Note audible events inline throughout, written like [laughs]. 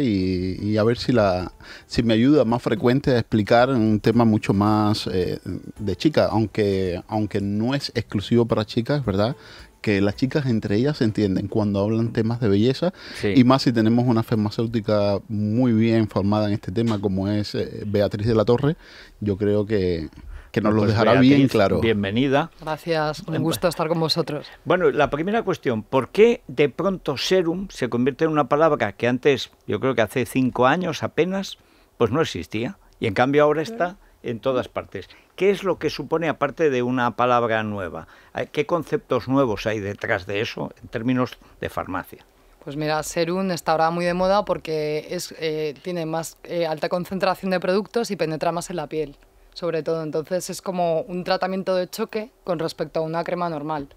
y, a ver si, la, si me ayuda más frecuente a explicar un tema mucho más eh, de chica, aunque, aunque no es exclusivo para chicas, ¿verdad? que las chicas entre ellas se entienden cuando hablan temas de belleza y más si tenemos una farmacéutica muy bien formada en este tema como es eh, Beatriz de la Torre, yo creo que que nos ah, lo pues dejará bien claro. Bienvenida. Gracias, un gusto estar con vosotros. Bueno, la primera cuestión, ¿por qué de pronto serum se convierte en una palabra que antes, yo creo que hace cinco años apenas, pues no existía? Y en cambio ahora está en todas partes. ¿Qué es lo que supone, aparte de una palabra nueva? ¿Qué conceptos nuevos hay detrás de eso en términos de farmacia? Pues mira, Serum está ahora muy de moda porque es, eh, tiene más eh, alta concentración de productos y penetra más en la piel sobre todo. Entonces es como un tratamiento de choque con respecto a una crema normal.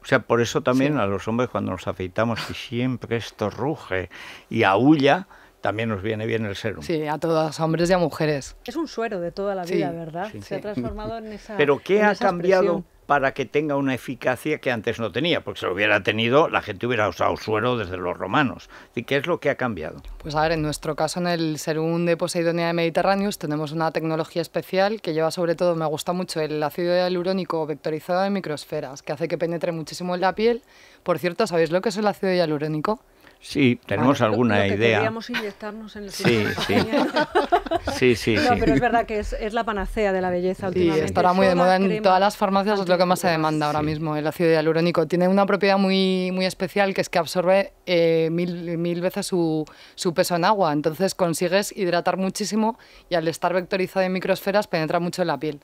O sea, por eso también a los hombres cuando nos afeitamos y siempre esto ruge y aúlla, también nos viene bien el sérum. Sí, a todos, hombres y a mujeres. Es un suero de toda la vida, ¿verdad? Se ha transformado en esa. Pero ¿qué ha cambiado? Expresión? para que tenga una eficacia que antes no tenía, porque si lo hubiera tenido la gente hubiera usado suero desde los romanos. ¿Y qué es lo que ha cambiado? Pues a ver, en nuestro caso en el Serum de Poseidonia de Mediterráneos tenemos una tecnología especial que lleva sobre todo, me gusta mucho, el ácido hialurónico vectorizado en microsferas, que hace que penetre muchísimo en la piel. Por cierto, ¿sabéis lo que es el ácido hialurónico? Sí, tenemos alguna idea. Podríamos inyectarnos en el sí, sí. sí, sí, pero es verdad que es, es, la panacea de la belleza sí, últimamente. estará muy de moda en todas las farmacias, es lo que más se demanda ahora mismo, el ácido hialurónico. Tiene una propiedad muy, muy especial que es que absorbe eh, mil, veces su, su, peso en agua, entonces consigues hidratar muchísimo y al estar vectorizado en microsferas penetra mucho en la piel.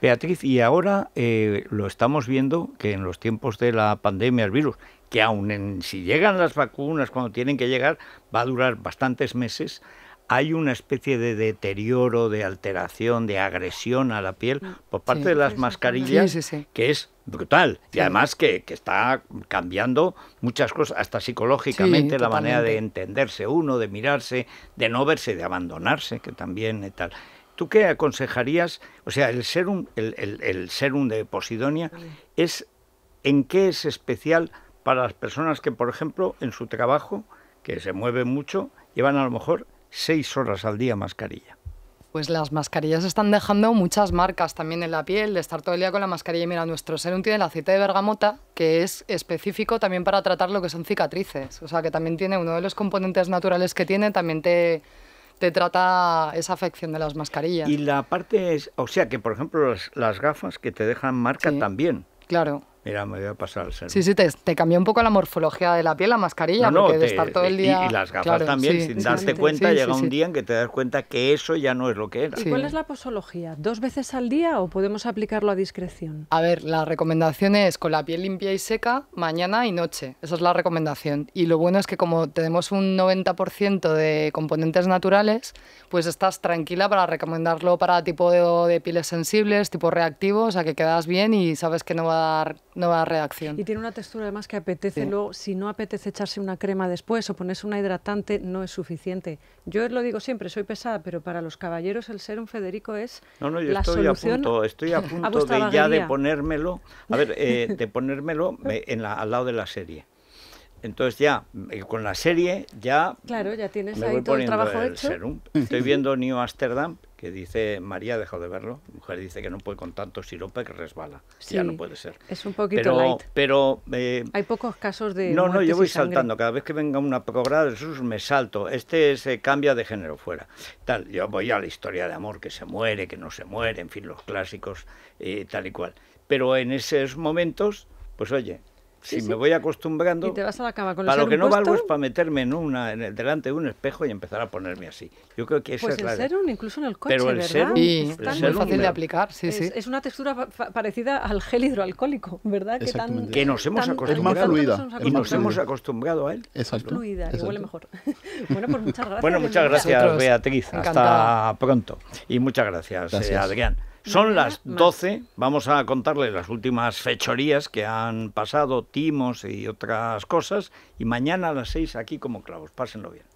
Beatriz, y ahora eh, lo estamos viendo que en los tiempos de la pandemia, el virus, que aún si llegan las vacunas cuando tienen que llegar, va a durar bastantes meses, hay una especie de deterioro, de alteración, de agresión a la piel mm, por parte de las mascarillas, que es brutal. Y además que, que, está cambiando muchas cosas, hasta psicológicamente, la manera de entenderse uno, de mirarse, de no verse, de abandonarse, que también eh, tal. ¿Tú qué aconsejarías? O sea, el serum, el, serum de Posidonia es en qué es especial para las personas que, por ejemplo, en su trabajo, que se mueven mucho, llevan a lo mejor seis horas al día mascarilla. Pues las mascarillas están dejando muchas marcas también en la piel, de estar todo el día con la mascarilla. Y mira, nuestro serum tiene el aceite de bergamota, que es específico también para tratar lo que son cicatrices. O sea, que también tiene uno de los componentes naturales que tiene, también te te trata esa afección de las mascarillas. Y la parte es, o sea que por ejemplo las, gafas que te dejan marca también. Claro. Mira, me voy a pasar al ser. Sí, sí, te, cambió un poco la morfología de la piel, la mascarilla, porque estar todo el día... Y, las gafas también, sin darte cuenta, llega un día en que te das cuenta que eso ya no es lo que era. ¿Y cuál es la posología? ¿Dos veces al día o podemos aplicarlo a discreción? A ver, la recomendación es con la piel limpia y seca, mañana y noche. Esa es la recomendación. Y lo bueno es que como tenemos un 90% de componentes naturales, pues estás tranquila para recomendarlo para tipo de, pieles sensibles, tipo reactivos, a que quedas bien y sabes que no va a dar nueva reacción. Y tiene una textura además que apetece luego, si no apetece echarse una crema después o ponerse una hidratante, no es suficiente. Yo lo digo siempre, soy pesada, pero para los caballeros el Serum Federico es no, no, yo estoy A punto, estoy a [laughs] punto de ya de ponérmelo, a ver, eh, [laughs] de ponérmelo eh, en al lado de la serie. Entonces ya, eh, con la serie ya... Claro, ya tienes ahí todo el trabajo hecho. Estoy viendo New Amsterdam que dice María, dejó de verlo, mujer dice que no puede con tanto sirope que resbala. ya no puede ser. Es un poquito pero, light. Pero, eh, Hay pocos casos de. No, no, yo voy saltando. Cada vez que venga una poco de Jesús me salto. Este se eh, cambia de género fuera. Tal, yo voy a la historia de amor, que se muere, que no se muere, en fin, los clásicos, eh, tal y cual. Pero en esos momentos, pues oye, si me voy acostumbrando. a Para lo que no valgo es para meterme en una, en el, delante de un espejo y empezar a ponerme así. Yo creo que pues es el serum, incluso en el coche, ¿verdad? es muy fácil de aplicar, es, una textura parecida al gel hidroalcohólico, ¿verdad? Que, tan, que nos hemos acostumbrado. Es más fluida. y nos hemos acostumbrado a él. Exacto. Fluida, huele mejor. [laughs] bueno, pues muchas gracias. Bueno, muchas gracias, Beatriz. Hasta pronto. Y muchas gracias, eh, Adrián. Son las 12, vamos a contarles las últimas fechorías que han pasado, timos y otras cosas, y mañana a las 6 aquí como clavos. Pásenlo bien.